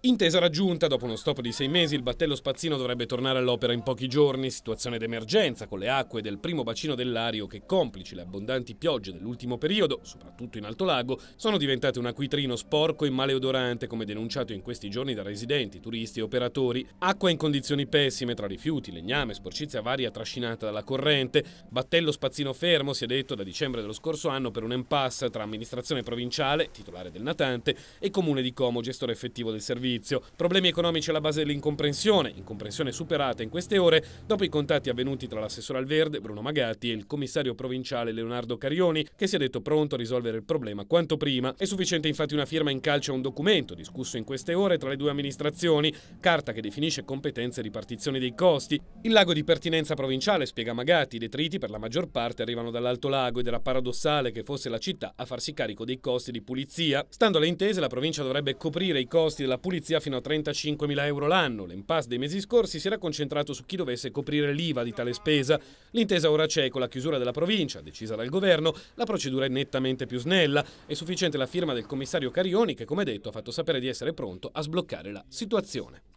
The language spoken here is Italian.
Intesa raggiunta, dopo uno stop di sei mesi il battello spazzino dovrebbe tornare all'opera in pochi giorni, situazione d'emergenza con le acque del primo bacino dell'Ario che, complici le abbondanti piogge dell'ultimo periodo, soprattutto in Alto Lago, sono diventate un acquitrino sporco e maleodorante, come denunciato in questi giorni da residenti, turisti e operatori. Acqua in condizioni pessime, tra rifiuti, legname, sporcizia varia trascinata dalla corrente. Battello spazzino fermo, si è detto, da dicembre dello scorso anno per un impasse tra amministrazione provinciale, titolare del natante, e comune di Como, gestore effettivo del servizio servizio. Problemi economici alla base dell'incomprensione, incomprensione superata in queste ore dopo i contatti avvenuti tra l'assessore al Verde, Bruno Magatti, e il commissario provinciale Leonardo Carioni, che si è detto pronto a risolvere il problema quanto prima. È sufficiente infatti una firma in calcio a un documento discusso in queste ore tra le due amministrazioni, carta che definisce competenze e ripartizione dei costi. Il lago di pertinenza provinciale, spiega Magatti, i detriti per la maggior parte arrivano dall'Alto Lago ed era paradossale che fosse la città a farsi carico dei costi di pulizia. Stando alle intese, la provincia dovrebbe coprire i costi della pulizia polizia fino a 35.000 euro l'anno. L'impasse dei mesi scorsi si era concentrato su chi dovesse coprire l'IVA di tale spesa. L'intesa ora c'è con la chiusura della provincia, decisa dal governo, la procedura è nettamente più snella. È sufficiente la firma del commissario Carioni che, come detto, ha fatto sapere di essere pronto a sbloccare la situazione.